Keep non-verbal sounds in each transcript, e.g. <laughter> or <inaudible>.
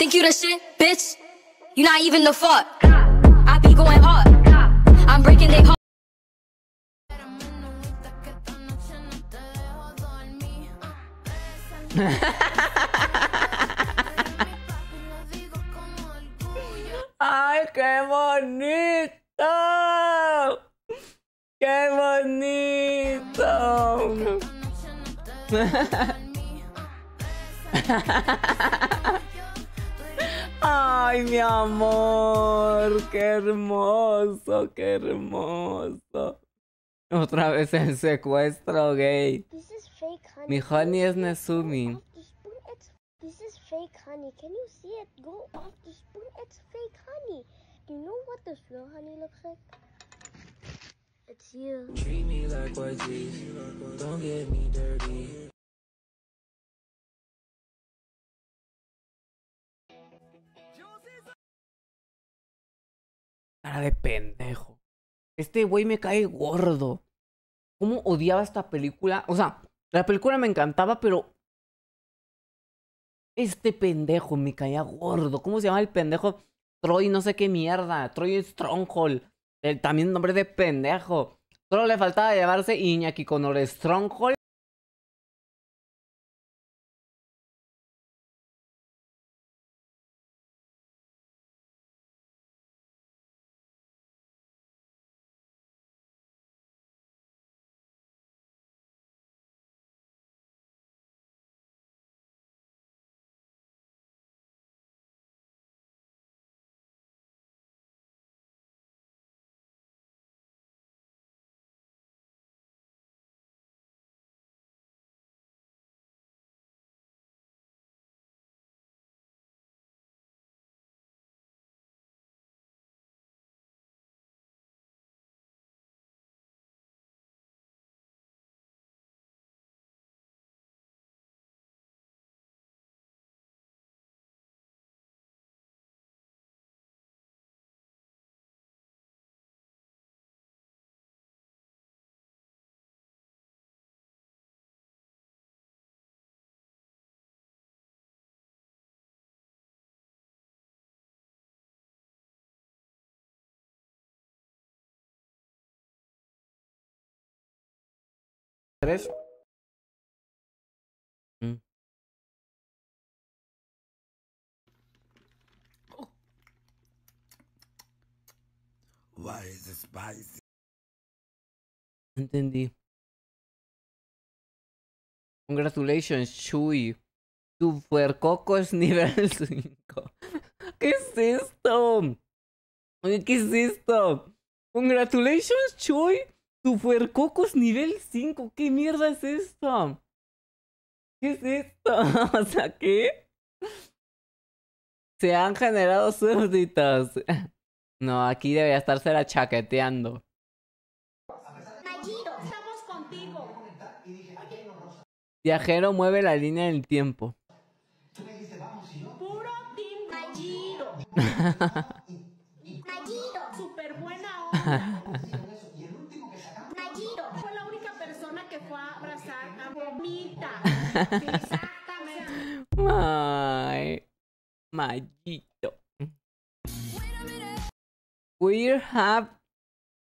Think you the shit, bitch? You not even the fuck. I be going hard. I'm breaking their heart. ¡Ay, qué bonito! ¡Qué bonito! <laughs> <laughs> Ay, mi amor, qué hermoso, qué hermoso. Otra vez el secuestro gay. This is fake, honey. Mi honey es Nezumi. This is fake honey. Can you see it? Go off the spoon. It's fake honey. Do you know what the real honey looks like? It's you. Treat me like what Don't get me dirty. de pendejo. Este güey me cae gordo. ¿Cómo odiaba esta película? O sea, la película me encantaba, pero. Este pendejo me caía gordo. ¿Cómo se llama el pendejo? Troy, no sé qué mierda. Troy Stronghold. El, también nombre de pendejo. Solo le faltaba llevarse Iñaki con Stronghold tres oh. Why is it spicy? Entendí. Congratulations, Chuy. Tu puercoco es nivel 5. <laughs> ¿Qué es esto? ¿Qué es esto? Congratulations, Chuy. Super Cocos nivel 5. ¿Qué mierda es esto? ¿Qué es esto? <laughs> o sea, ¿qué? Se han generado súbditos. <laughs> no, aquí debería estarse la chaqueteando. estamos contigo. Viajero mueve la línea del tiempo. Puro team <laughs> super buena onda. My <laughs> mm. Where have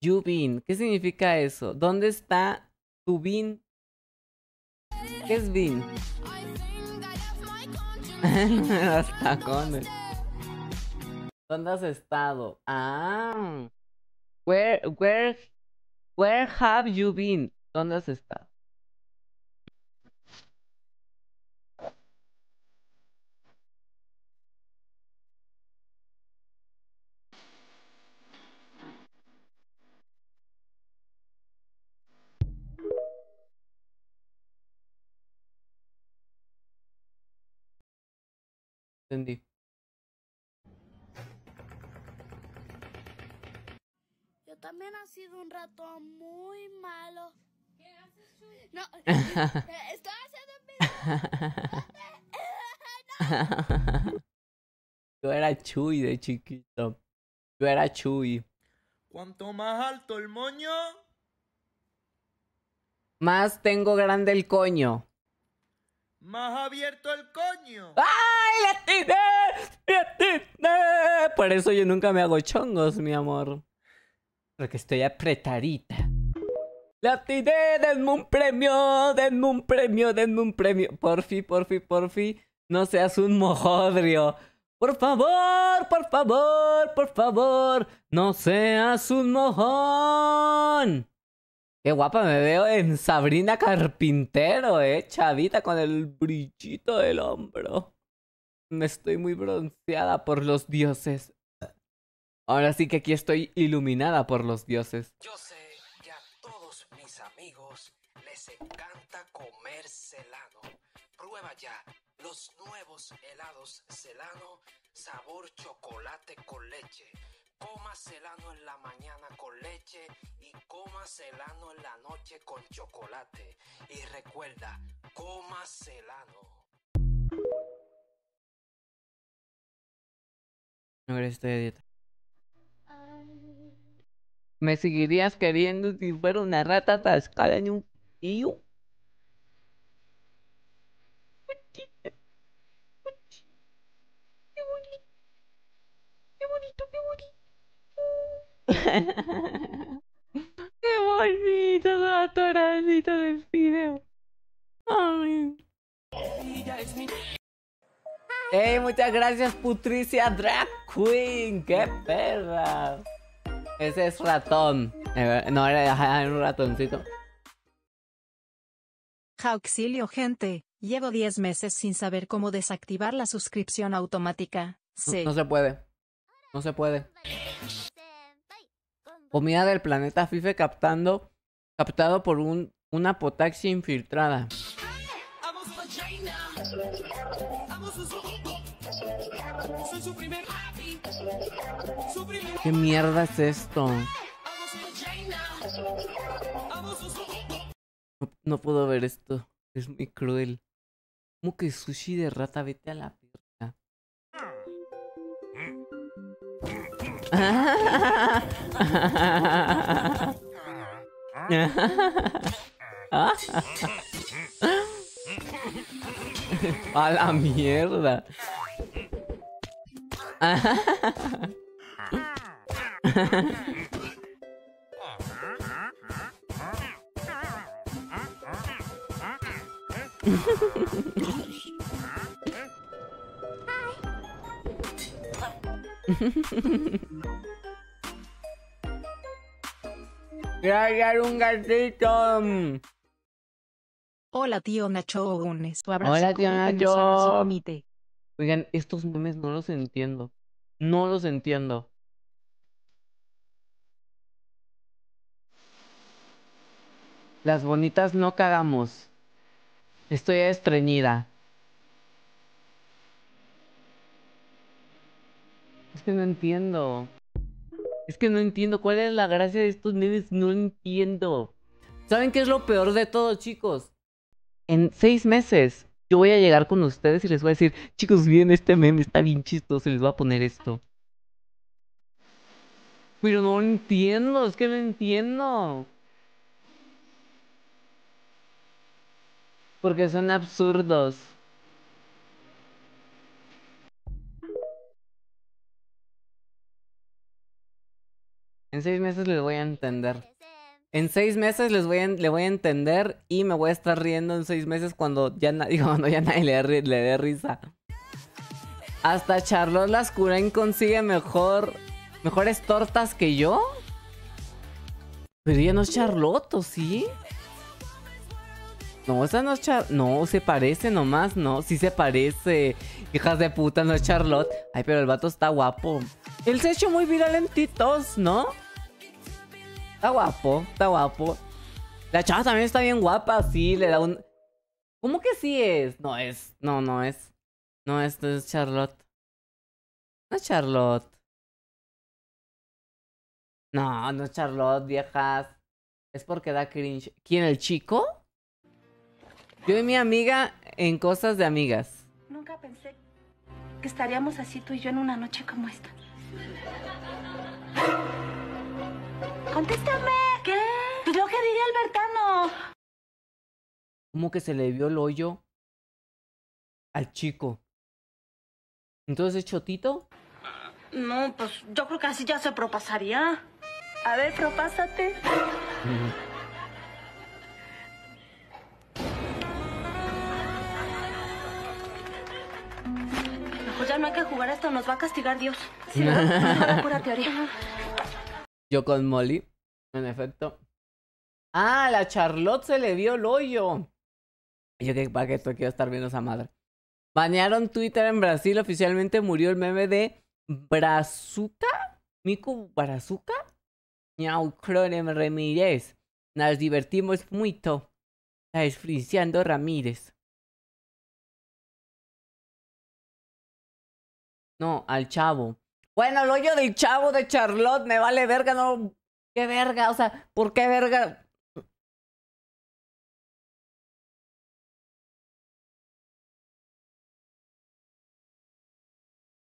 you been? ¿Qué significa eso? ¿Dónde está tu bin? ¿Qué es bin? <laughs> ¿Dónde has estado? Ah. Where, where, where have you been? ¿Dónde has estado? Entendí. Yo también ha sido un rato muy malo. No, <laughs> eh, estoy haciendo <laughs> Yo era Chuy de chiquito. Yo era Chuy. Cuanto más alto el moño, más tengo grande el coño. Más abierto el coño. ¡Ay, la tiné! ¡La Por eso yo nunca me hago chongos, mi amor. Porque estoy apretadita. La denme un premio, denme un premio, denme un premio. Por Porfi, porfi, porfi. No seas un mojodrio. Por favor, por favor, por favor. No seas un mojón. Qué guapa me veo en Sabrina Carpintero, eh, chavita con el brillito del hombro. Me estoy muy bronceada por los dioses. Ahora sí que aquí estoy iluminada por los dioses. Yo sé que a todos mis amigos les encanta comer celano. Prueba ya los nuevos helados celano sabor chocolate con leche Coma celano en la mañana con leche y coma celano en la noche con chocolate. Y recuerda, coma celano. No eres de este dieta. Me seguirías queriendo si fuera una rata atascada en un tío. Qué bonito, ratoncito del video. Ay. Hey, muchas gracias, Putricia Drag Queen. ¡Qué perra! Ese es ratón. Eh, no, era, un ratoncito. Auxilio, gente. Llevo 10 meses sin saber cómo desactivar la suscripción automática. Sí. no se puede. No se puede. Comida del planeta FIFE captando, captado por un, una potaxia infiltrada. ¿Qué mierda es esto? No, puedo ver esto. Es muy cruel. ¿Cómo que sushi de rata? Vete a la... A la mierda. <laughs> Gracias, <laughs> un gatito. Hola, tío Nacho Ogunes. Hola, tío Nacho. Oigan, estos memes no los entiendo. No los entiendo. Las bonitas no cagamos. Estoy estreñida. Es que no entiendo. Es que no entiendo cuál es la gracia de estos memes. No entiendo. ¿Saben qué es lo peor de todo, chicos? En seis meses yo voy a llegar con ustedes y les voy a decir, chicos, miren este meme, está bien chistoso, les va a poner esto. Pero no entiendo, es que no entiendo. Porque son absurdos. En seis meses les voy a entender. En seis meses les voy a, le voy a entender y me voy a estar riendo en seis meses cuando ya, nadie, <laughs> cuando ya le, dé risa. Hasta Charlotte Lascurain consigue mejor, mejores tortas que yo. Pero ella no es Charlotte, ¿o sí? No, esa no es Charlotte. No, se parece nomás, no. Sí se parece. Hijas de puta, no es Charlotte. Ay, pero el vato está guapo. Él se ha hecho muy viral ¿no? Está guapo, está guapo. La chava también está bien guapa, sí, le da un... ¿Cómo que sí es? No es, no, no es. No, esto es Charlotte. No es Charlotte. No, no es Charlotte, viejas. Es porque da cringe. ¿Quién, el chico? Yo y mi amiga en cosas de amigas. Nunca pensé que estaríamos así tú y yo en una noche como esta. ¡Contéstame! ¿Qué? ¿Tú pues dio que diría Albertano. ¿Cómo que se le vio el hoyo al chico. ¿Entonces es Chotito? No, pues yo creo que así ya se propasaría. A ver, propásate. Mejor pues ya no hay que jugar, esto nos va a castigar Dios. <laughs> Sí, ¿no? Una pura teoría. Yo con Molly, en efecto. Ah, la Charlotte se le vio el hoyo. yo que para qué esto quiero estar viendo esa madre. Banearon Twitter en Brasil, oficialmente murió el meme de Brazuca, Miku Brazuca, Ñau Cronem Ramírez. Nos divertimos mucho. Desfriciando Ramírez. No, al chavo. Bueno, el hoyo del chavo de Charlotte me vale verga, no. ¿Qué verga? O sea, ¿por qué verga?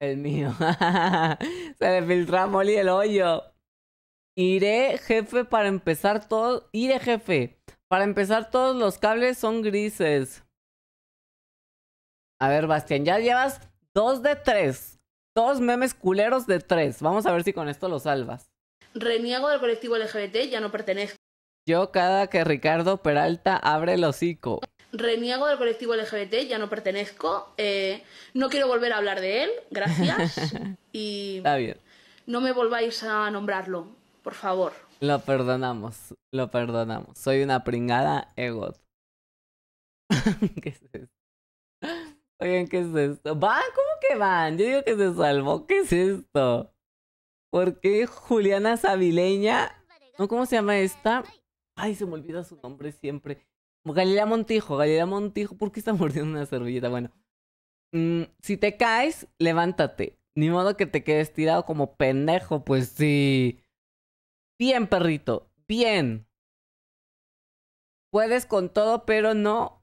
El mío. <laughs> Se le filtra a el hoyo. Iré, jefe, para empezar todo. Iré, jefe. Para empezar, todos los cables son grises. A ver, Bastián, ya llevas dos de tres. Dos memes culeros de tres. Vamos a ver si con esto lo salvas. Reniego del colectivo LGBT, ya no pertenezco. Yo cada que Ricardo Peralta abre el hocico. Reniego del colectivo LGBT, ya no pertenezco. Eh, no quiero volver a hablar de él, gracias. <laughs> y Está bien. no me volváis a nombrarlo, por favor. Lo perdonamos, lo perdonamos. Soy una pringada egot. <laughs> ¿Qué es esto? Oigan, ¿qué es esto? ¿Van? ¿Cómo que van? Yo digo que se salvó. ¿Qué es esto? ¿Por qué Juliana Savileña? ¿No? ¿Cómo se llama esta? Ay, se me olvida su nombre siempre. Galilea Montijo, Galilea Montijo. ¿Por qué está <laughs> mordiendo una servilleta? Bueno. Mm, si te caes, levántate. Ni modo que te quedes tirado como pendejo, pues sí. Bien, perrito. Bien. Puedes con todo, pero no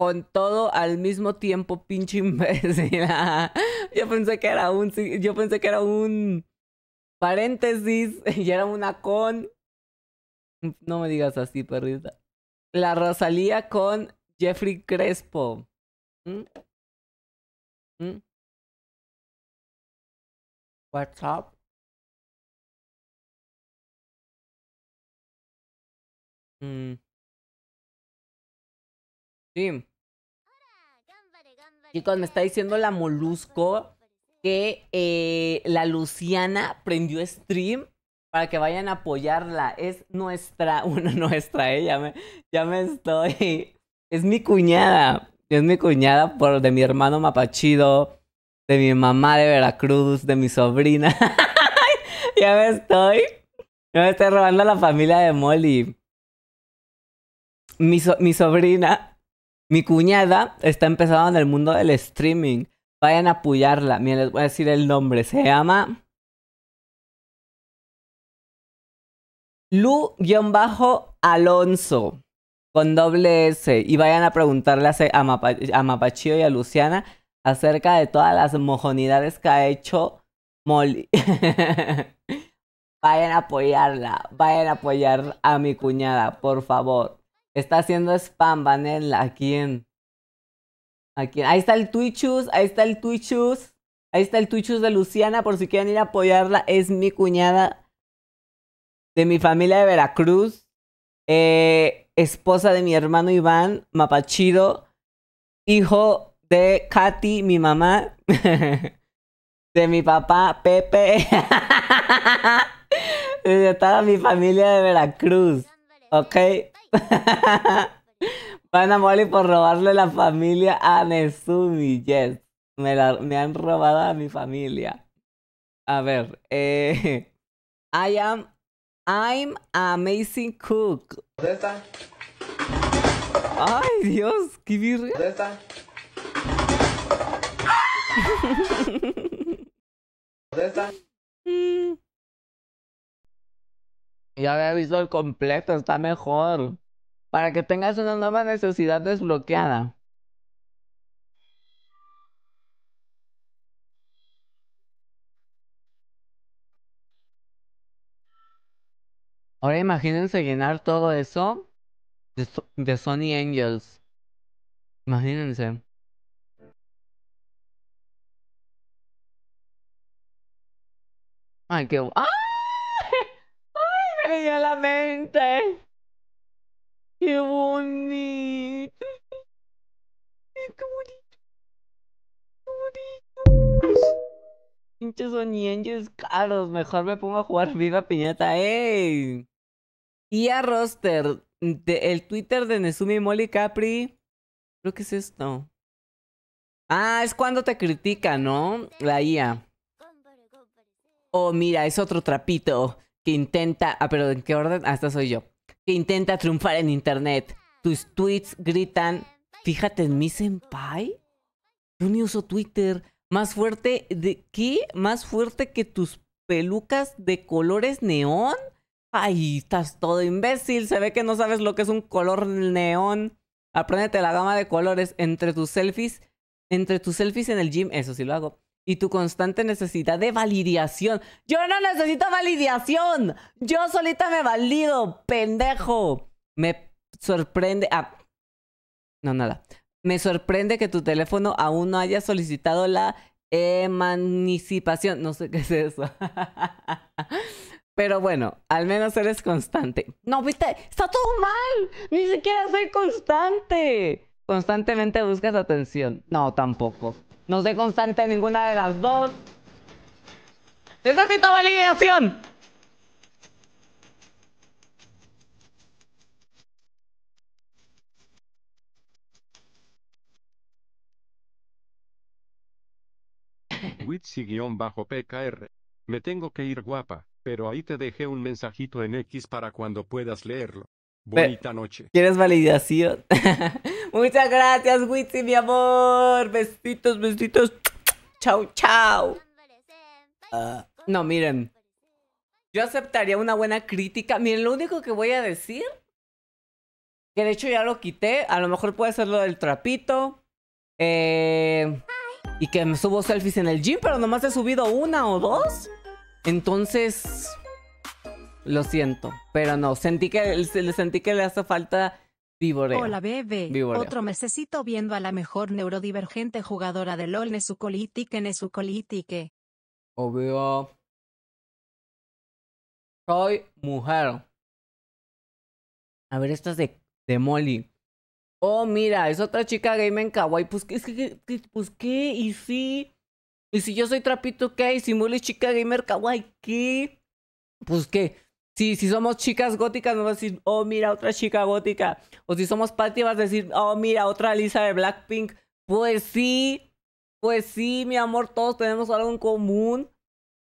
con todo al mismo tiempo, pinche imbécil. <laughs> yo pensé que era un yo pensé que era un paréntesis y era una con. No me digas así, perrita. La Rosalía con Jeffrey Crespo. ¿Mm? ¿Mm? What's up? Mm. Sí. Chicos, me está diciendo la Molusco que eh, la Luciana prendió stream para que vayan a apoyarla. Es nuestra, una <laughs> nuestra, ella eh, ya me, ya me estoy. <laughs> Es mi cuñada. Es mi cuñada por de mi hermano Mapachido, de mi mamá de Veracruz, de mi sobrina. <laughs> ya me estoy. Ya me estoy robando la familia de Molly. mi sobrina. Mi cuñada está empezando en el mundo del streaming. Vayan a apoyarla. Miren, les voy a decir el nombre. Se llama Lu-Alonso con doble S. Y vayan a preguntarle a, Mapachio a y a Luciana acerca de todas las mojonidades que ha hecho Molly. <laughs> vayan a apoyarla. Vayan a apoyar a mi cuñada, por favor. Está haciendo spam, Vanel, aquí en... aquí Ahí está el Twitchus, ahí está el Twitchus. Ahí está el Twitchus de Luciana, por si quieren ir a apoyarla. Es mi cuñada de mi familia de Veracruz. Eh, esposa de mi hermano Iván, Mapachido. Hijo de Katy, mi mamá. <laughs> de mi papá, Pepe. <laughs> de toda mi familia de Veracruz. ¿Ok? <laughs> Van a Molly por robarle la familia a Nezumi, yes. Me, me han robado a mi familia. A ver, eh, <laughs> I am, I'm amazing cook. ¿Dónde está? Ay, Dios, qué ¿Dónde está? ¿Dónde está? Ya había visto el completo, está mejor para que tengas una nueva necesidad desbloqueada. Ahora imagínense llenar todo eso de, Sony Angels. Imagínense. Ay, qué... <laughs> ¡Ay, me dio la mente! Qué bonito. Qué bonito, qué bonito. Pinches son caros. Mejor me pongo a jugar Viva Piñata. ¡Ey! IA Roster. el Twitter de Nezumi Molly Capri. Creo que es esto. Ah, es cuando te critica, ¿no? La IA. Oh, mira, es otro trapito que intenta. Ah, pero ¿en qué orden? Ah, esta soy yo intenta triunfar en internet. Tus tweets gritan, fíjate en mi senpai. Yo ni uso Twitter. Más fuerte de qué? Más fuerte que tus pelucas de colores neón. Ay, estás todo imbécil. Se ve que no sabes lo que es un color neón. Apréndete la gama de colores entre tus selfies. Entre tus selfies en el gym. Eso sí lo hago y tu constante necesidad de validación. Yo no necesito validación. Yo solita me valido, pendejo. Me sorprende... Ah, no, nada. Me sorprende que tu teléfono aún no haya solicitado la emancipación. No sé qué es eso. <laughs> Pero bueno, al menos eres constante. No, viste, está todo mal. Ni siquiera soy constante. Constantemente buscas atención. No, tampoco. No sé constante ninguna de las dos. Necesito validación. Witsi-PKR. Me tengo que ir guapa, pero ahí te dejé un mensajito en X para cuando puedas leerlo. Bonita noche. ¿Quieres validación? <laughs> Muchas gracias, Witsi, mi amor. Besitos, besitos. Chau, chau. Ah, no, miren. Yo aceptaría una buena crítica. Miren, lo único que voy a decir. Que de hecho ya lo quité. A lo mejor puede ser lo del trapito. Eh, y que me subo selfies en el gym, pero nomás he subido una o dos. Entonces. Lo siento. Pero no. Sentí que, sentí que le hace falta Hola bebé, otro mesecito viendo a la mejor neurodivergente jugadora de LOL Nezucolitike Nezucolitike. Obvio. Soy mujer. A ver, esta es de, de Molly. Oh, mira, es otra chica gamer en kawaii. Pues qué, pues qué, y Si? Y si yo soy trapito, ¿qué? Y si Molly es chica gamer kawaii, ¿qué? Pues qué. Si, somos chicas góticas, nos vas a decir, oh, mira, otra chica gótica. O si somos Patty, vas a decir, oh, mira, otra Lisa de Blackpink. Pues sí, pues sí, mi amor, todos tenemos algo en común.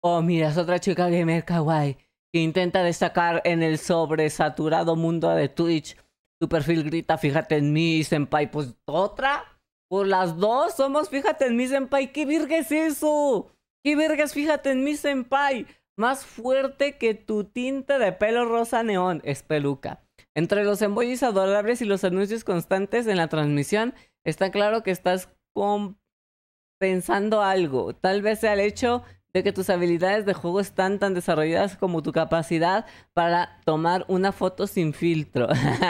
Oh, mira, es otra chica gamer kawaii que intenta destacar en el sobresaturado mundo de Twitch. Tu perfil grita, fíjate en mí, senpai. Pues otra. Pues las dos somos, fíjate en mí, senpai. ¿Qué virga es eso? ¿Qué vergas? Fíjate en mí, senpai más fuerte que tu tinta de pelo rosa neón, es peluca. Entre los emojis adorables y los anuncios constantes en la transmisión, está claro que estás pensando algo. Tal vez sea el hecho de que tus habilidades de juego están tan desarrolladas como tu capacidad para tomar una foto sin filtro. <laughs>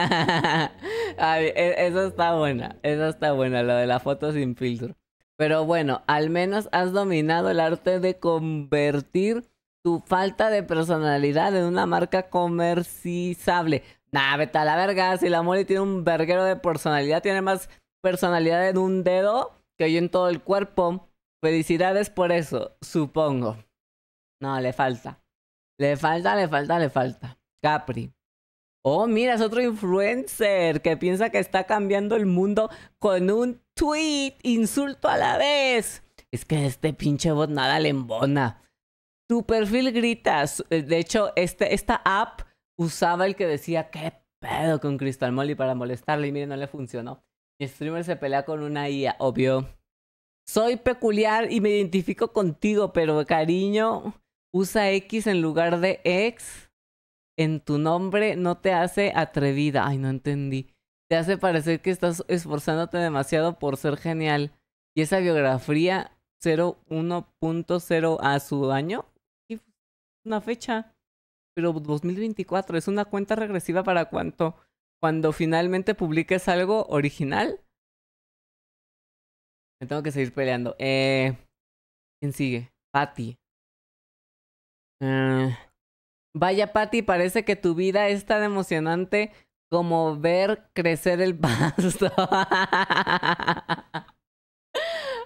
E, eso está buena, eso está buena, lo de la foto sin filtro. Pero bueno, al menos has dominado el arte de convertir tu falta de personalidad en una marca comercializable, Nah, vete a la verga. Si la Molly tiene un verguero de personalidad, tiene más personalidad en un dedo que hoy en todo el cuerpo. Felicidades por eso, supongo. No, le falta. Le falta, le falta, le falta. Capri. Oh, mira, es otro influencer que piensa que está cambiando el mundo con un tweet, insulto a la vez. Es que este pinche bot nada le embona. Tu perfil gritas. Eh, de hecho, este, esta app usaba el que decía, ¿qué pedo con Crystal Molly para molestarle? Y mire, no le funcionó. Mi streamer se pelea con una IA, obvio. Soy peculiar y me identifico contigo, pero cariño, usa X en lugar de X. En tu nombre no te hace atrevida. Ay, no entendí. Te hace parecer que estás esforzándote demasiado por ser genial. Y esa biografía 01.0 a su año una fecha, pero 2024 es una cuenta regresiva para cuánto? Cuando finalmente publiques algo original. Me tengo que seguir peleando. Eh, ¿Quién sigue? Patty. Ah, vaya, Patty, parece que tu vida es tan emocionante como ver crecer el <laughs> pasto.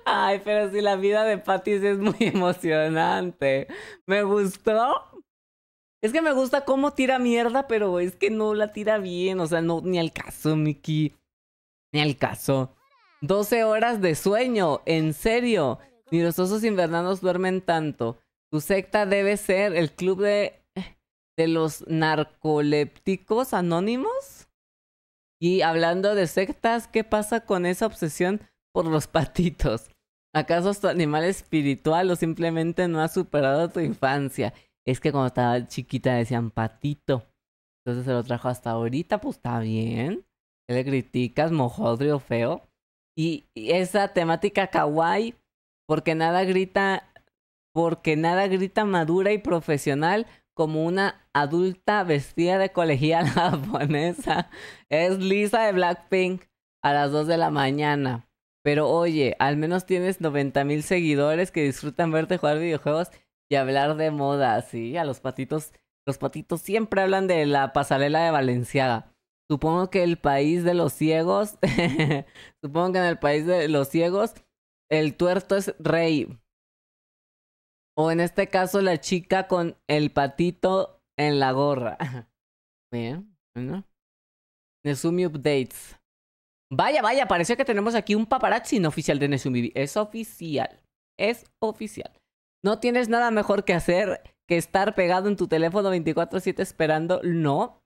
Ay, pero si la vida de Patis es muy <laughs> emocionante. Me gustó. Es que me gusta cómo tira mierda, pero es que no la tira bien. O sea, no, ni al caso, Mickey. Ni al caso. 12 horas de sueño, en serio. Ni los osos invernados duermen tanto. Tu secta debe ser el club de, de los narcolépticos anónimos. Y hablando de sectas, ¿qué pasa con esa obsesión por los patitos. ¿Acaso es tu animal espiritual o simplemente no ha superado tu infancia? Es que cuando estaba chiquita decían patito. Entonces se lo trajo hasta ahorita, pues está bien. ¿Qué le criticas, mojodrio feo? Y, esa temática kawaii, porque nada grita, porque nada grita madura y profesional como una adulta vestida de colegiala <laughs> japonesa. Es Lisa de Blackpink a las 2 de la mañana. Pero oye, al menos tienes 90 mil seguidores que disfrutan verte jugar videojuegos y hablar de moda, sí. A los patitos, los patitos siempre hablan de la pasarela de Valenciaga. Supongo que el país de los ciegos, <laughs> supongo que en el país de los ciegos, el tuerto es rey. O en este caso, la chica con el patito en la gorra. <laughs> Bien, bueno. Nesumi Updates. Vaya, vaya, parece que tenemos aquí un paparazzi no oficial de Nesumibi. Es oficial. Es oficial. No tienes nada mejor que hacer que estar pegado en tu teléfono 24-7 esperando. No,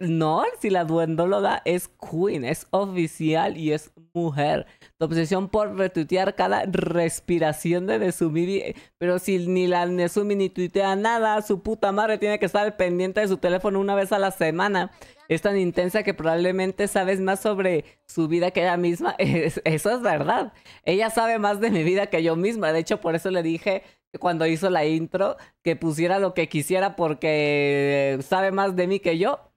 no, si la duendóloga es queen, es oficial y es mujer. Tu obsesión por retuitear cada respiración de Nesumi. Pero si ni la Nesumi ni tuitea nada, su puta madre tiene que estar pendiente de su teléfono una vez a la semana. Es tan intensa que probablemente sabes más sobre su vida que ella misma. <laughs> eso es verdad. Ella sabe más de mi vida que yo misma. De hecho, por eso le dije cuando hizo la intro que pusiera lo que quisiera porque sabe más de mí que yo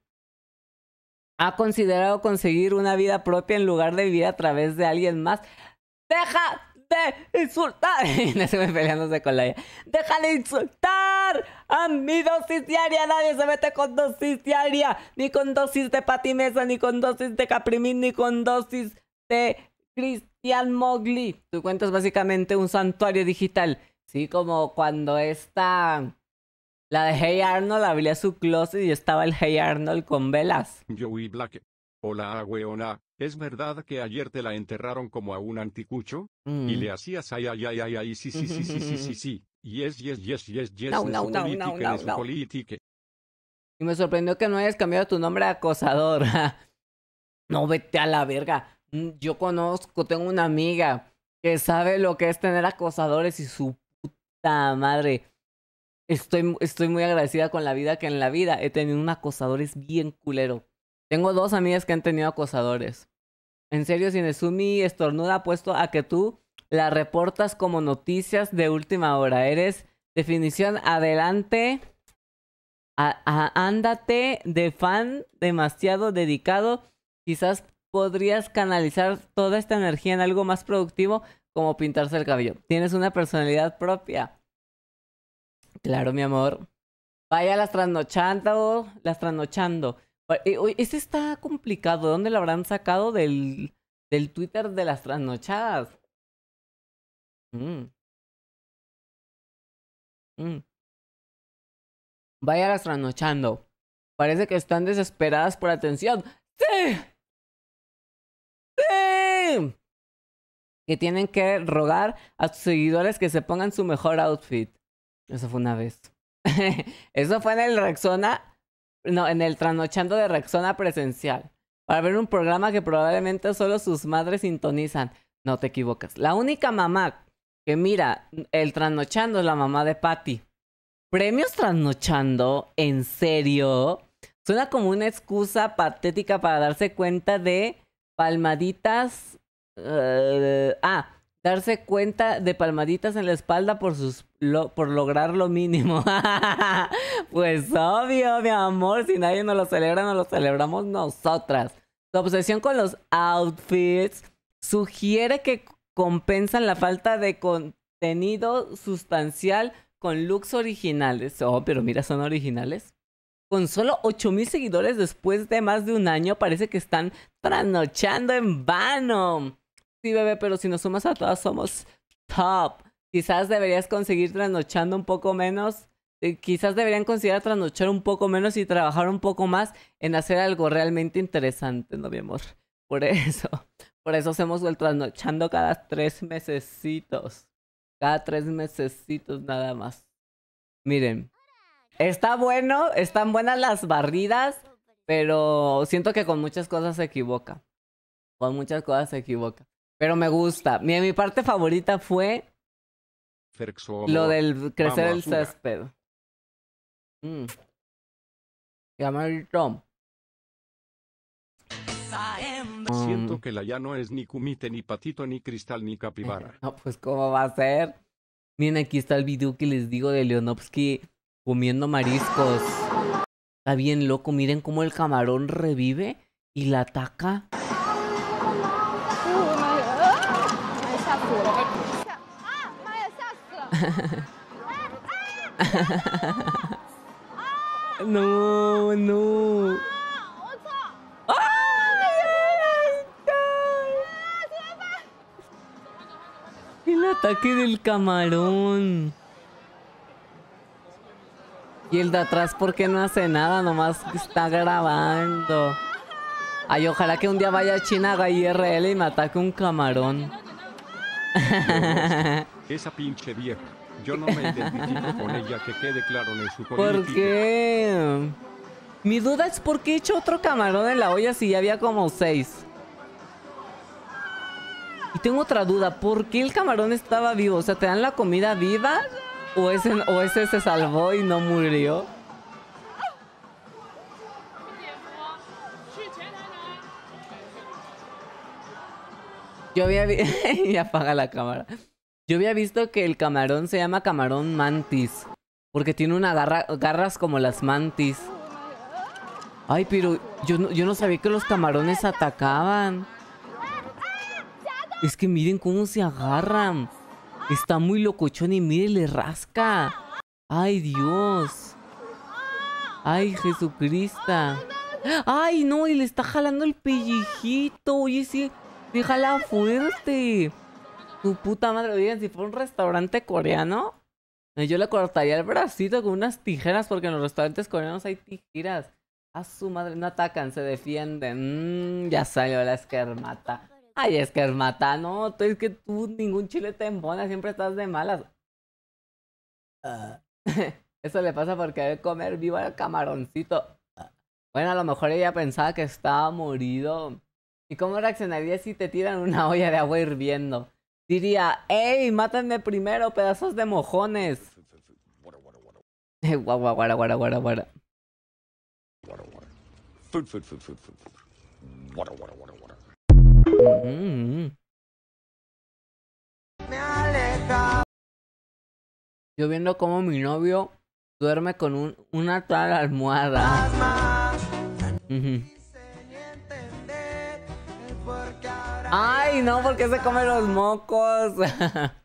ha considerado conseguir una vida propia en lugar de vivir a través de alguien más. ¡Deja de insultar! no se me peleándose con la Déjale insultar! ¡A mi dosis diaria! Nadie se mete con dosis diaria. Ni con dosis de patimesa ni con dosis de caprimín, ni con dosis de cristian Mowgli. Tu cuenta es básicamente un santuario digital. Sí, como cuando está... La de Hey Arnold abría su closet y estaba el Hey Arnold con velas. Joey Black. Hola, weona. Ah, ¿Es verdad que ayer te la enterraron como a un anticucho? Y le mm. hacías ay, ay, ay, ay, ay, sí, sí, sí, sí, sí, sí, <laughs> sí. Yes, yes, yes, yes, yes. No, no, no, no, no, no. Y me sorprendió que no hayas cambiado tu nombre a acosador. <laughs> no, vete a la verga. Mm, yo conozco, tengo una amiga que sabe lo que es tener acosadores y su puta madre. Estoy, estoy muy agradecida con la vida que en la vida he tenido un acosador es bien culero. Tengo dos amigas que han tenido acosadores. En serio, Sinesumi estornuda puesto a que tú la reportas como noticias de última hora. Eres definición adelante. A, ándate de fan demasiado dedicado. Quizás podrías canalizar toda esta energía en algo más productivo como pintarse el cabello. Tienes una personalidad propia. Claro, mi amor. Vaya las trasnochando, las trasnochando. Ese está complicado. ¿Dónde lo habrán sacado del, Twitter de las trasnochadas? Mm. Mm. Vaya las trasnochando. Parece que están desesperadas por atención. ¡Sí! ¡Sí! Que tienen que rogar a sus seguidores que se pongan su mejor outfit. Eso fue una vez. <laughs> Eso fue en el Rexona. No, en el Trasnochando de Rexona presencial. Para ver un programa que probablemente solo sus madres sintonizan. No te equivocas. La única mamá que mira el Trasnochando es la mamá de Patty. Premios Trasnochando, en serio. Suena como una excusa patética para darse cuenta de palmaditas. Eh, ah, darse cuenta de palmaditas en la espalda por sus por lograr lo mínimo. <laughs> pues obvio, mi amor, si nadie nos lo celebra, nos lo celebramos nosotras. Su obsesión con los outfits sugiere que compensan la falta de contenido sustancial con looks originales. Oh, pero mira, son originales. Con solo 8000 seguidores después de más de un año, parece que están tranochando en vano. Sí, bebé, pero si nos sumas a todas somos top. Quizás deberías conseguir trasnochando un poco menos. Eh, quizás deberían considerar trasnochar un poco menos y trabajar un poco más en hacer algo realmente interesante, ¿no, mi amor? Por eso. <laughs> Por eso hacemos el trasnochando cada tres mesecitos. Cada tres mesecitos nada más. Miren. Está bueno, están buenas las barridas, pero siento que con muchas cosas se equivoca. Con muchas cosas se equivoca. Pero me gusta. Mi, mi parte favorita fue lo del crecer el césped. césped. Mm. Tom. Mm. Siento que la ya no es ni kumite, ni patito, ni cristal, ni capibara. <laughs> no, pues ¿cómo va a ser? Miren, aquí está el video que les digo de Leonovsky comiendo mariscos. Está bien loco, miren cómo el camarón revive y la ataca. <laughs> No, no. El ataque del camarón. Y el de atrás, ¿por qué no hace nada? Nomás está grabando. Ay, ojalá que un día vaya a China a IRL y me ataque un camarón. Esa pinche vieja. Yo no me <laughs> identifico con ella, que quede claro en su política. ¿Por qué? Mi duda es por qué he hecho otro camarón en la olla si ya había como seis. Y tengo otra duda, ¿por qué el camarón estaba vivo? O sea, ¿te dan la comida viva? ¿O ese, o ese se salvó y no murió? Yo había... <laughs> y apaga la cámara. Yo había visto que el camarón se llama camarón mantis. Porque tiene unas garra, garras como las mantis. Ay, pero yo no, yo no sabía que los camarones atacaban. Es que miren cómo se agarran. Está muy locochón y miren, le rasca. Ay, Dios. Ay, Jesucristo. Ay, no, y le está jalando el pellejito. Oye, sí, déjala fuerte. Tu puta madre, digan, si fue un restaurante coreano, eh, yo le cortaría el bracito con unas tijeras, porque en los restaurantes coreanos hay tijeras. A su madre, no atacan, se defienden. Mm, ya salió la esquermata. Ay, esquermata, no, tú es que tú ningún chile te embona, siempre estás de malas. Ah. <laughs> Eso le pasa porque debe comer vivo al camaroncito. Bueno, a lo mejor ella pensaba que estaba morido. ¿Y cómo reaccionaría si te tiran una olla de agua hirviendo? diría, ey, mátenme primero, pedazos de mojones. Yo viendo cómo mi novio duerme con una tal almohada. Ay, no, porque se come los mocos. <laughs>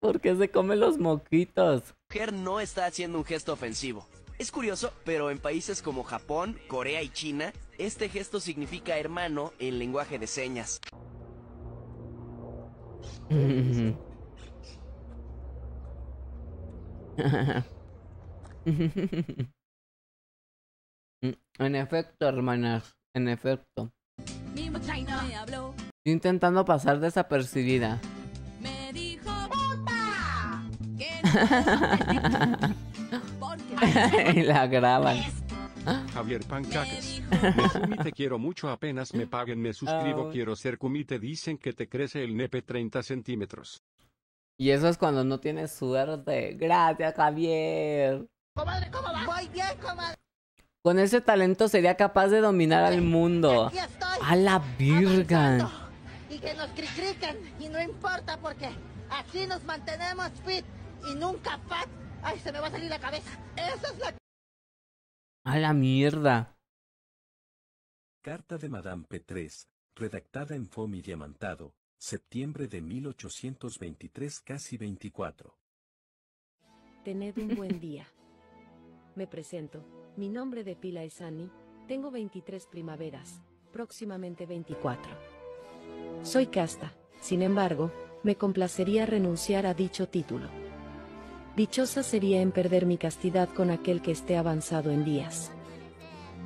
porque se come los moquitos. Mujer no está haciendo un gesto ofensivo. Es curioso, pero en países como Japón, Corea y China, este gesto significa hermano en lenguaje de señas. <laughs> Mm, en efecto, hermanas, en efecto intentando pasar desapercibida. Me dijo puta. <laughs> la graban. Javier Pancaques. te quiero mucho, apenas me paguen, me suscribo, quiero ser Kumi, dicen que te crece el nepe 30 centímetros. Y eso es cuando no tienes suerte. Gracias, Javier. Comadre, ¿cómo va? Con ese talento sería capaz de dominar al mundo. A la virgen que nos critican y no importa porque así nos mantenemos fit y nunca fat. Ay, se me va a salir la cabeza. Esa es la... A la mierda. Carta de Madame P3, redactada en FOMI diamantado, septiembre de 1823 casi 24. Tened un buen día. Me presento, mi nombre de pila es Annie, tengo 23 primaveras, próximamente 24. Soy casta, sin embargo, me complacería renunciar a dicho título. Dichosa sería en perder mi castidad con aquel que esté avanzado en días.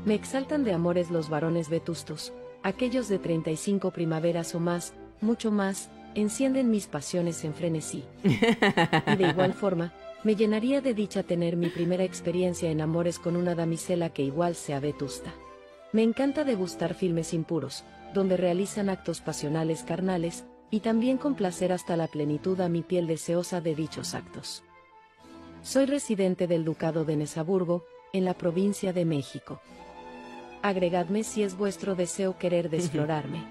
Me exaltan de amores los varones vetustos, aquellos de 35 primaveras o más, mucho más, encienden mis pasiones en frenesí. Y de igual forma, me llenaría de dicha tener mi primera experiencia en amores con una damisela que igual sea vetusta. Me encanta degustar filmes impuros, donde realizan actos pasionales carnales, y también complacer hasta la plenitud a mi piel deseosa de dichos actos. Soy residente del Ducado de Nesaburgo, en la provincia de México. Agregadme si es vuestro deseo querer desflorarme.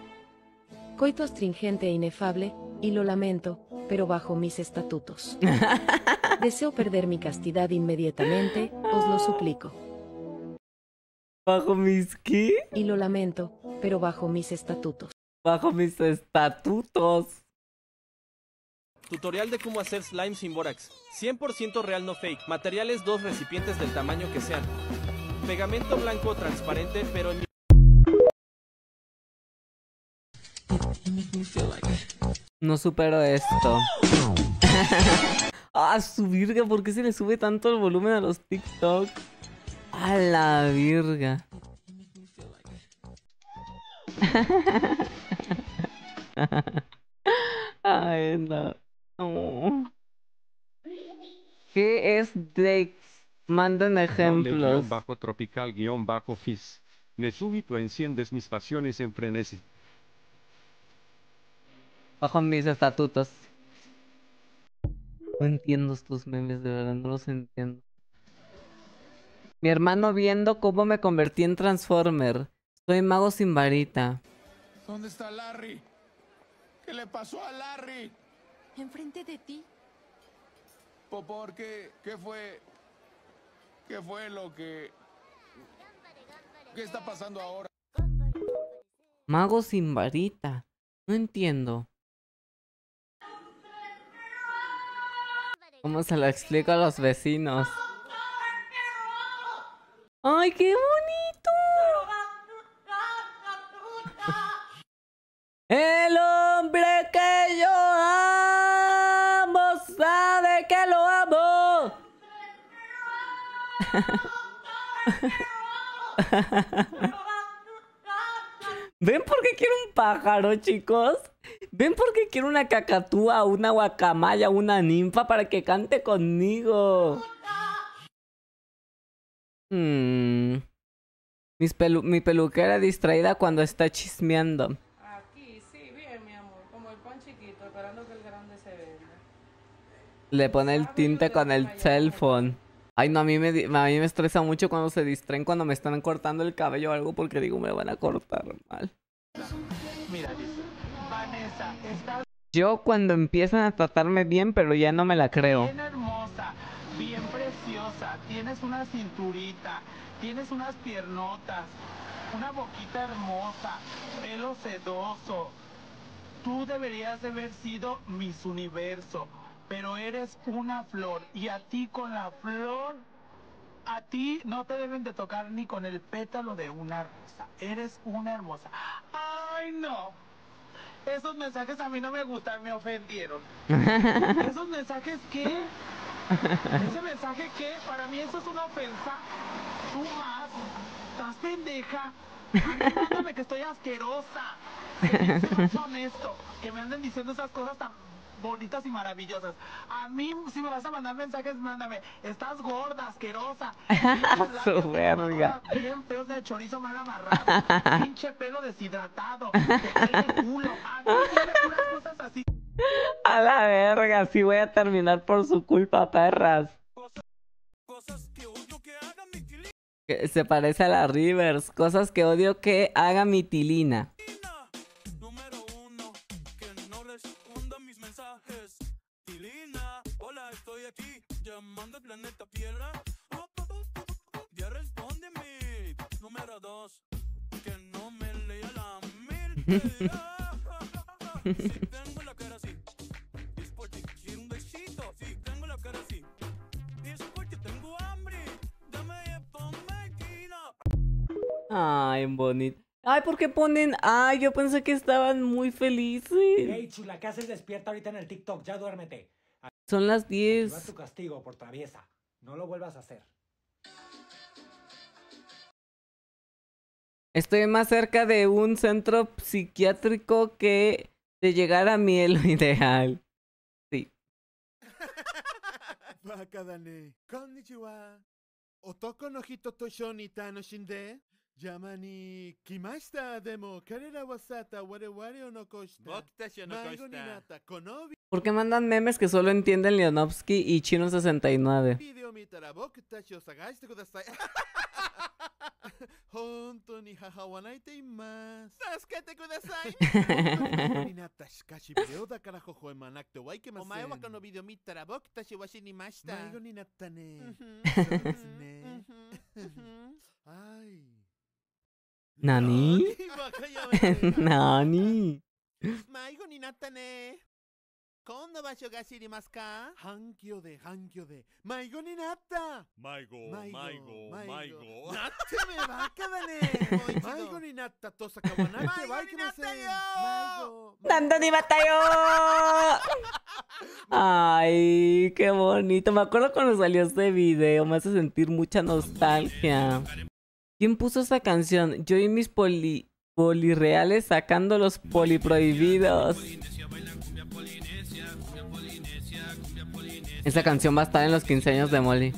Coito astringente e inefable, y lo lamento, pero bajo mis estatutos. <laughs> deseo perder mi castidad inmediatamente, os lo suplico. ¿Bajo mis qué? Y lo lamento, pero bajo mis estatutos. Bajo mis estatutos. Tutorial de cómo hacer slime sin borax. 100% real no fake. Materiales dos recipientes del tamaño que sean. Pegamento blanco transparente, pero No supero esto. <laughs> ah, su virga, ¿por qué se le sube tanto el volumen a los TikToks? A la virga. Ay, no. ¿Qué es Dex? un ejemplo. bajo tropical guión bajo fizz. De súbito enciendes mis pasiones en frenesí. Bajo mis estatutos. No entiendo estos memes, de verdad, no los entiendo. Mi hermano viendo cómo me convertí en Transformer. Soy mago sin varita. ¿Dónde está Larry? ¿Qué le pasó a Larry? Enfrente de ti. ¿Por qué? ¿Qué fue? ¿Qué fue lo que... ¿Qué está pasando ahora? Mago sin varita. No entiendo. ¿Cómo se lo explico a los vecinos? ¡Ay, qué bonito! El hombre que yo amo sabe que lo amo. <laughs> ¿Ven porque quiero un pájaro, chicos? ¿Ven porque quiero una cacatúa, una guacamaya, una ninfa para que cante conmigo? Hmm. mi peluquera distraída cuando está chismeando. Le pone el tinte con el cell phone. Ay, no, a mí, me, a mí me estresa mucho cuando se distraen, cuando me están cortando el cabello o algo, porque digo, me van a cortar mal. Mira, Vanessa, Yo cuando empiezan a tratarme bien, pero ya no me la creo tienes una cinturita, tienes unas piernotas, una boquita hermosa, pelo sedoso. Tú deberías de haber sido mis Universo, pero eres una flor y a ti con la flor, a ti no te deben de tocar ni con el pétalo de una rosa. Eres una hermosa. ¡Ay, no! Esos mensajes a mí no me gustan, me ofendieron. <laughs> ¿Esos mensajes qué? Ese mensaje que para mí eso es una ofensa. Tú más, estás pendeja. Mándame que estoy asquerosa. Que honesto, que me anden diciendo esas cosas tan bonitas y maravillosas. A mí, si me vas a mandar mensajes, mándame. Estás gorda, asquerosa. <laughs> Su verga. Bien peor de chorizo mal amarrado. Pinche pelo deshidratado. Te culo. A mí, cosas así. <laughs> A la verga, si voy a terminar por su culpa, perras. Cosas que odio que haga mi tilina. Se parece a la Rivers. Cosas que odio que haga mi tilina. Número uno, que no le son mis mensajes. Tilina, hola, estoy aquí, llamando el planeta Piedra. Ya responde me. Número dos. Que no me lea la mirte. Ay, bonito. Ay, ¿por qué ponen? Ay, yo pensé que estaban muy felices. Hey, chula, ¿qué haces despierta ahorita en el TikTok? Ya duérmete. Son las 10. Va tu castigo por traviesa. No lo vuelvas a hacer. Estoy más cerca de un centro psiquiátrico que de llegar a mi lo <laughs> ideal. Sí. <laughs> Konnichiwa. Otoko no hito to shonita no shinde. Yamani Kimashita demo Karera Wasata Warewario no Koshita Mango Ninata Konobi ¿Por qué mandan memes que solo entienden Leonovsky y Chino 69? Video mitara boku tachi o sagaste kudasai. <laughs> Honto ni hahawanaite imasu. Sasukete kudasai. <laughs> Ninata shikashi video da kara hohoe manakte wa ikemasen. Omae wa kono video mitara boku tachi wa shinimashita. Mango Ninata ne. Ai. <laughs> ¿Nani? <laughs> <laughs> ¿Nani? Maigo ni natane. ¿Cuándo vas a llegar Siri Hankyo de, Hankyo de. Maigo ni nata. Maigo, Maigo, Maigo. ¡Nate me va a <laughs> quedar! Maigo ni nata, tosa cabana. Maigo ni nata yo. ¡Nando ni batayo! ¡Ay, qué bonito! Me acuerdo cuando salió este video. Me hace sentir mucha nostalgia. ¿Quién puso esa canción? Yo y mis poli poli-reales sacando los poli-prohibidos. Esa canción va a estar en los 15 años de Molly.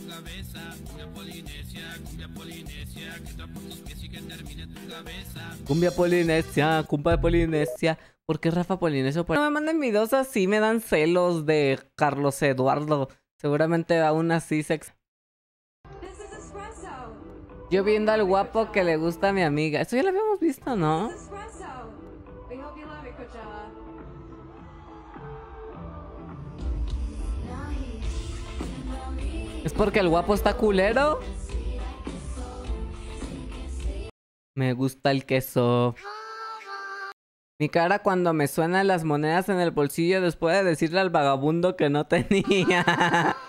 Cumbia polinesia, de polinesia. ¿Por qué Rafa Polinesio? No me manden videos así, me dan celos de Carlos Eduardo. Seguramente aún así se... Yo viendo al guapo que le gusta a mi amiga. Eso ya lo habíamos visto, ¿no? ¿Es porque el guapo está culero? Me gusta el queso. Mi cara cuando me suenan las monedas en el bolsillo después de decirle al vagabundo que no tenía. <laughs>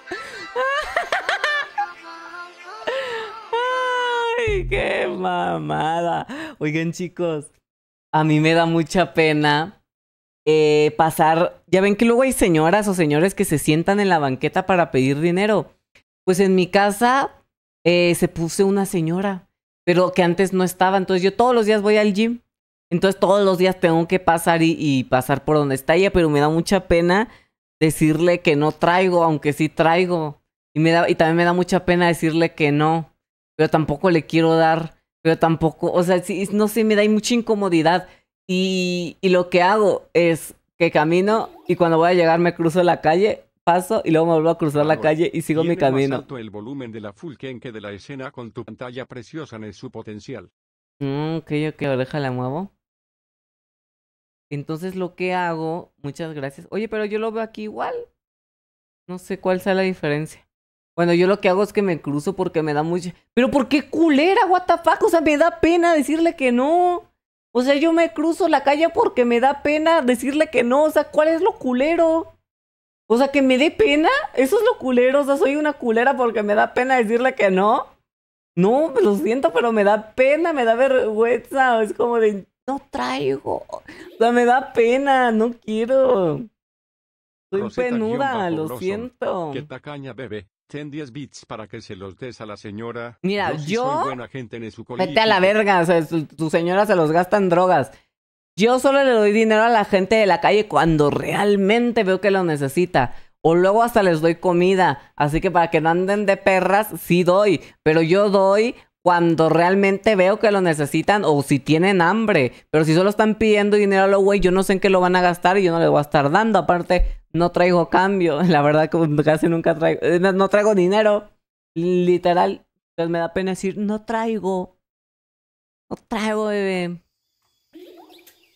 qué mamada! Oigan, chicos, a mí me da mucha pena eh, pasar. Ya ven que luego hay señoras o señores que se sientan en la banqueta para pedir dinero. Pues en mi casa eh, se puse una señora, pero que antes no estaba. Entonces yo todos los días voy al gym. Entonces todos los días tengo que pasar y, pasar por donde está ella, pero me da mucha pena decirle que no traigo, aunque sí traigo. Y, me da, y también me da mucha pena decirle que no pero tampoco le quiero dar, pero tampoco, o sea, sí, no sé, me da mucha incomodidad. Y, y lo que hago es que camino y cuando voy a llegar me cruzo la calle paso y luego me vuelvo a cruzar la calle y sigo mi camino. el volumen de la que de la escena con tu pantalla preciosa en su potencial. Mm, ok, que oreja la muevo. Entonces lo que hago, muchas gracias. Oye, pero yo lo veo aquí igual. No sé cuál sea la diferencia. Bueno, yo lo que hago es que me cruzo porque me da mucho. Pero ¿por qué culera, what the fuck? O sea, me da pena decirle que no. O sea, yo me cruzo la calle porque me da pena decirle que no. O sea, ¿cuál es lo culero? O sea, que me dé pena. Eso es lo culero. O sea, soy una culera porque me da pena decirle que no. No, lo siento, pero me da pena, me da vergüenza. Es como de, no traigo. O sea, me da pena, no quiero. Soy penuda, lo siento. Qué tacaña, bebé. Ten 10 bits para que se los des a la señora. Mira, yo. gente Vete a la verga, o sea, señora se los gasta drogas. Yo solo le doy dinero a la gente de la calle cuando realmente veo que lo necesita. O luego hasta les doy comida. Así que para que no anden de perras, sí doy. Pero yo doy cuando realmente veo que lo necesitan o si tienen hambre. Pero si solo están pidiendo dinero a lo güey, yo no sé en qué lo van a gastar y yo no le voy a estar dando. Aparte, no traigo cambio. <laughs> La verdad, que casi nunca traigo. No traigo dinero. Literal. Entonces pues me da pena decir, no traigo. No traigo, bebé.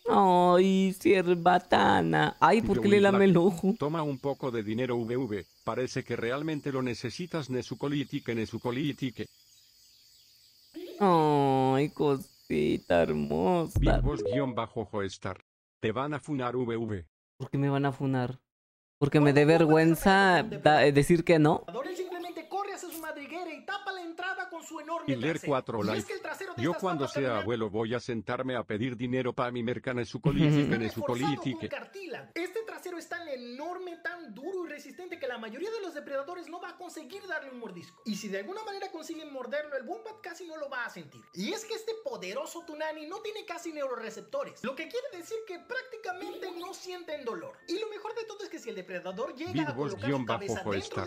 Ay, cierbatana. Ay, ¿por qué le lame el ojo? Toma un poco de dinero, VV. Parece que realmente lo necesitas, Nesucolitique, Nesucolitique. Ay, cosita hermosa. Te van a funar ¿Por qué me van a funar? Porque me dé vergüenza eh, decir que no y tapa la entrada con su enorme Y es que Yo cuando sea abuelo voy a sentarme a pedir dinero para mi mercana su <laughs> y política. Este trasero es tan enorme, tan duro y resistente que la mayoría de los depredadores no va a conseguir darle un mordisco. Y si de alguna manera consiguen morderlo, el Wombat casi no lo va a sentir. Y es que este poderoso Tunani no tiene casi neuroreceptores, lo que quiere decir que prácticamente no sienten dolor. Y lo mejor de todo es que si el depredador llega a colocar su cabeza dentro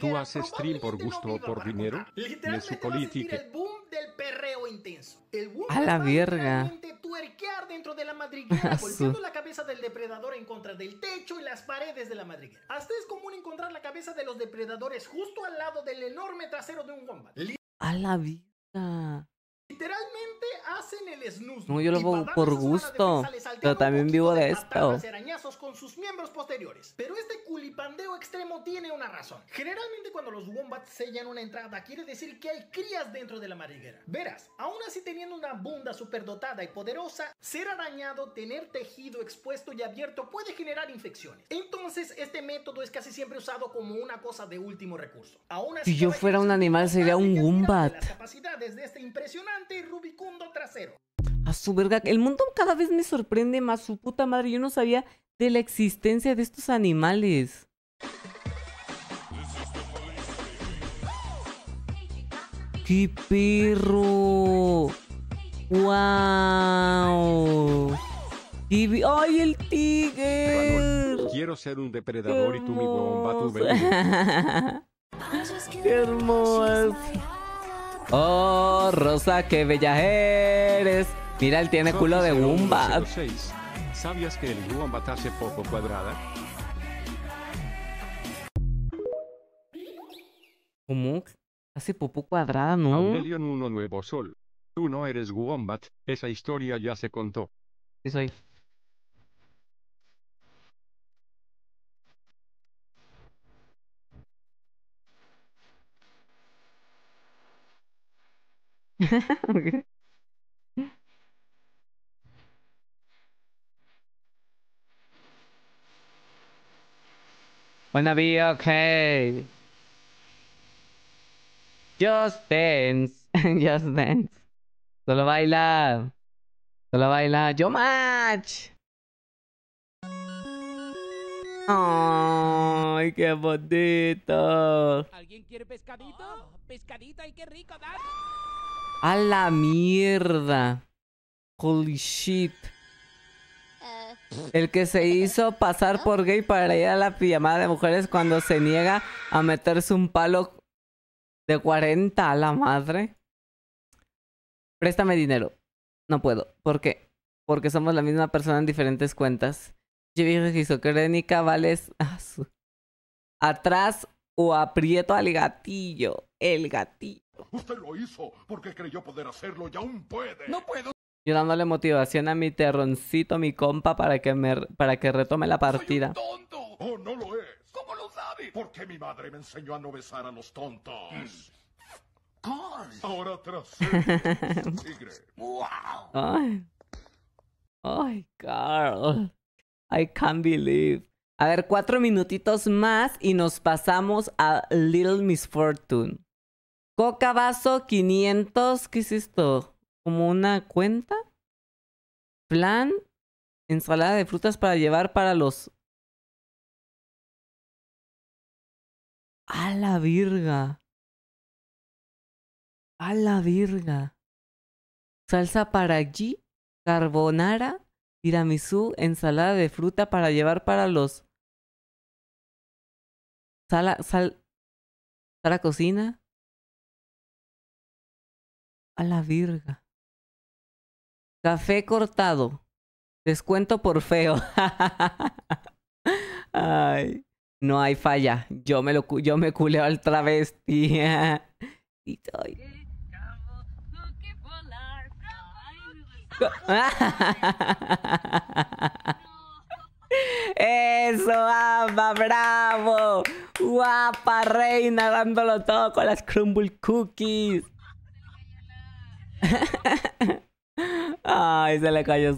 tú haces stream por gusto o por dinero perrero. de su política. el boom del perreo intenso. El boom a la verga. tuerquear dentro de la madriguera, <laughs> golpeando la cabeza del depredador en contra del techo y las paredes de la madriguera. Hasta es común encontrar la cabeza de los depredadores justo al lado del enorme trasero de un wombat. A la vida. Literalmente hacen el snus. No, yo lo hago por gusto. pero también vivo de, de esto. arañazos con sus miembros posteriores. Pero este culipandeo extremo tiene una razón. Generalmente cuando los wombats sellan una entrada quiere decir que hay crías dentro de la madriguera. Verás, aún así teniendo una bunda superdotada y poderosa, ser arañado, tener tejido expuesto y abierto puede generar infecciones. Entonces este método es casi siempre usado como una cosa de último recurso. Aún así, si yo fuera un animal sería un wombat de este impresionante y rubicundo trasero. A su verga, el mundo cada vez me sorprende más, su puta madre, yo no sabía de la existencia de estos animales. ¡Qué perro! ¡Wow! ¡Ay, el tigre! Quiero ser un depredador y tú mi bomba, tu ¡Qué hermoso! <laughs> <laughs> Oh, Rosa, qué bella eres. Mira, él tiene culo de Wombat. ¿Sabías que el Wombat hace poco cuadrada? ¿Cómo? Hace popo cuadrada, ¿no? Aurelion 1 Nuevo Sol. Tú no eres Wombat, esa historia ya se contó. Sí soy. <laughs> buena Wanna okay. Just dance. <laughs> Just dance. Solo baila. Solo baila. Yo match. Ay, qué bonito. ¿Alguien quiere pescadito? rico, A la mierda. Holy shit. El que se hizo pasar por gay para ir a la pijamada de mujeres cuando se niega a meterse un palo de 40 a la madre. Préstame dinero. No puedo. ¿Por qué? Porque somos la misma persona en diferentes cuentas. Yo es isocrénica, vales. <laughs> Atrás o aprieto al gatillo, el gatillo. Usted lo hizo porque creyó poder hacerlo y aún puede. No puedo. Yo dándole motivación a mi terroncito, mi compa, para que me para que retome la partida. Soy tonto. Oh, no lo es. ¿Cómo lo sabe? Porque mi madre me enseñó a no besar a los tontos. Mm. Ahora tras <laughs> tigre. Wow. Ay. Ay, Carl. I can't believe. A ver, cuatro minutitos más y nos pasamos a Little Misfortune. Coca vaso 500, ¿qué es esto? ¿Como una cuenta? Plan, ensalada de frutas para llevar para los... A la virga. A la virga. Salsa para allí, carbonara, tiramisú, ensalada de fruta para llevar para los... Sala, sal... Sala cocina. A la virga. Café cortado. Descuento por feo. <laughs> Ay, no hay falla. Yo me, lo, me culeo al travesti. <laughs> y Eso, ama, bravo. Guapa reina, dándolo todo con las crumble cookies. Ay, se le cayó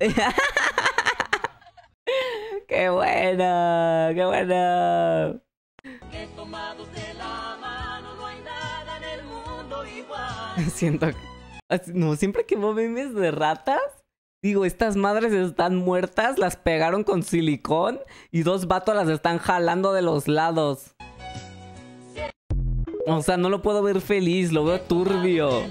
<laughs> qué bueno, qué bueno. <laughs> Siento que... No, siempre que veo memes de ratas, digo, estas madres están muertas, las pegaron con silicón y dos vatos las están jalando de los lados. O sea, no lo puedo ver feliz, lo veo turbio. <laughs>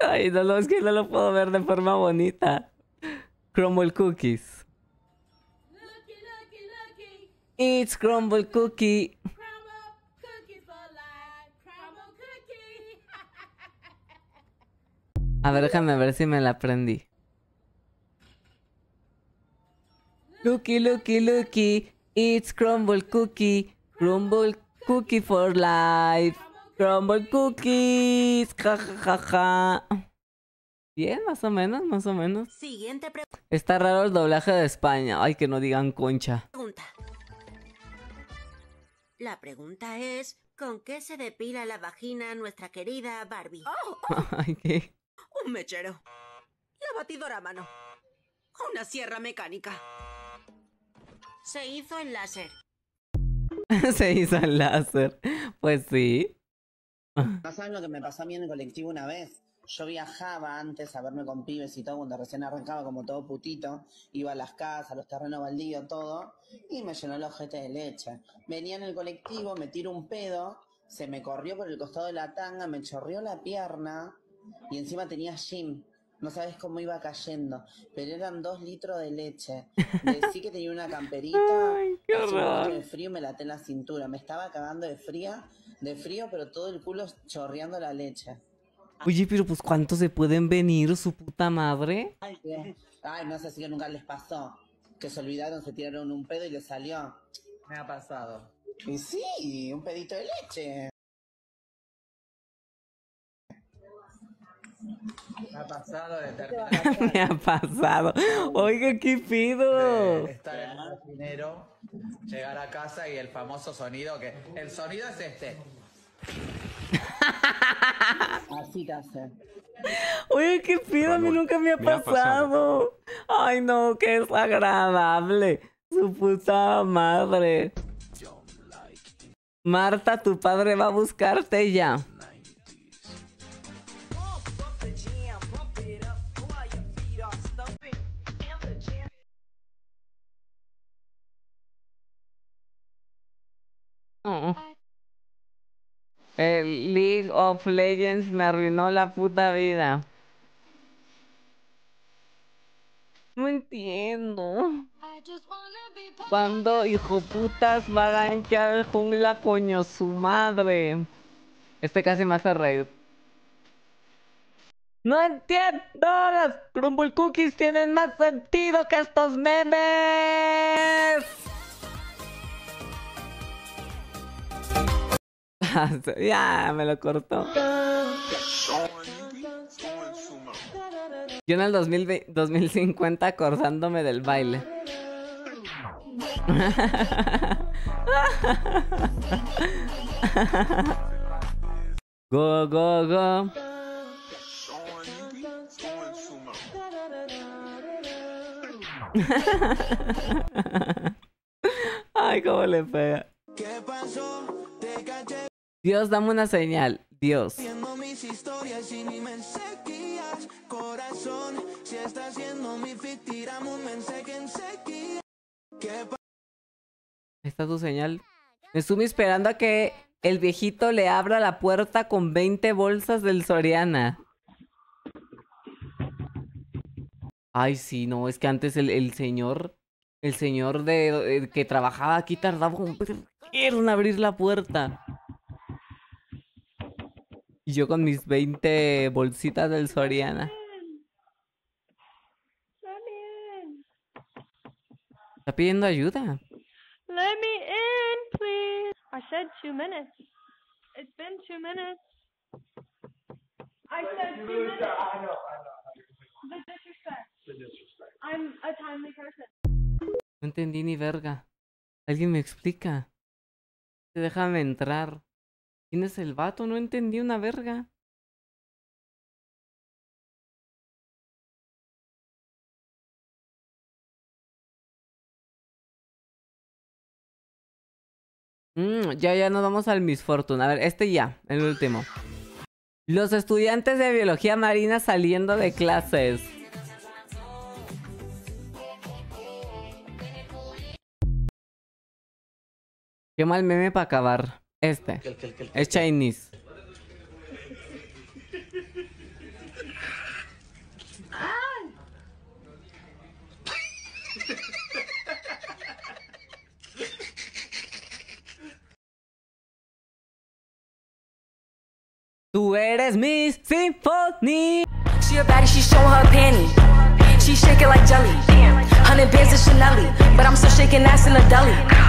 Ay, no, no, es que no lo puedo ver de forma bonita. Cromwell Cookies. It's crumble cookie. Crumble cookie for life. Crumble cookie. A ver, déjame ver si me la aprendí. Looky, looky, looky. It's crumble cookie. Crumble cookie for life. Crumble cookies. Ja, ja, ja, ja. Bien, más o menos, más o menos. Siguiente Está raro el doblaje de España. Ay, que no digan concha. La pregunta es, ¿con qué se depila la vagina nuestra querida Barbie? ¡Oh! <laughs> qué Un mechero. La batidora a mano. Una sierra mecánica. Se hizo el láser. <laughs> se hizo el láser. Pues sí. saben lo que me pasó a mí en el colectivo una vez? yo viajaba antes a verme con pibes y todo, cuando recién arrancaba como todo putito, iba a las casas, a los terrenos baldíos, todo, y me llenó el ojete de leche. Venía en el colectivo, me tiro un pedo, se me corrió por el costado de la tanga, me chorrió la pierna, y encima tenía gym. No sabes cómo iba cayendo, pero eran dos litros de leche. Decí que tenía una camperita, <laughs> Ay, de frío me laté en la cintura. Me estaba cagando de fría, de frío, pero todo el culo chorreando la leche. Oye, pero pues ¿cuántos se pueden venir, su puta madre? Ay, no sé si nunca les pasó. Que se olvidaron, se tiraron un pedo y les salió. Me ha pasado. Y sí, un pedito de leche. Me ha pasado de <laughs> Me ha pasado. Oiga, qué pido. estar en el dinero, llegar a casa y el famoso sonido que. El sonido es este. Oye, qué pido, a mí nunca me ha pasado. Ay, no, qué desagradable. Su puta madre. Marta, tu padre va a buscarte ya. Oh. El League of Legends me arruinó la puta vida. No entiendo. Cuando hijo putas va a ganchar jungla coño su madre. Este casi me hace reír. No entiendo, las Crumble Cookies tienen más sentido que estos memes. <laughs> ya, me lo cortó. Yo en el 2050 acordándome del baile. <laughs> Go, go, go. <laughs> Ay, cómo le pega. ¿Qué pasó? Dios, dame una señal. Dios. Esta es tu señal. Me estuve esperando a que el viejito le abra la puerta con 20 bolsas del Soriana. Ay, sí, no, es que antes el, el señor, el señor de, eh, que trabajaba aquí tardaba un en abrir la puerta yo con mis 20 bolsitas del Soriana. Let Está pidiendo ayuda. Let me in, please. I said two minutes. It's been two minutes. I said two minutes. I know, I know. The disrespect. The disrespect. I'm a timely person. No entendí ni verga. Alguien me explica. Déjame entrar. ¿Quién es el vato? No entendí una verga. Mm, ya, ya nos vamos al Fortune. A ver, este ya, el último. Los estudiantes de biología marina saliendo de clases. Qué mal meme para acabar. Este. Es Chinese. Tú eres mi symphony. She a baddie, she showing her panty. She shaking like jelly. Hundred bands of Chanel, but I'm still shaking ass in a deli.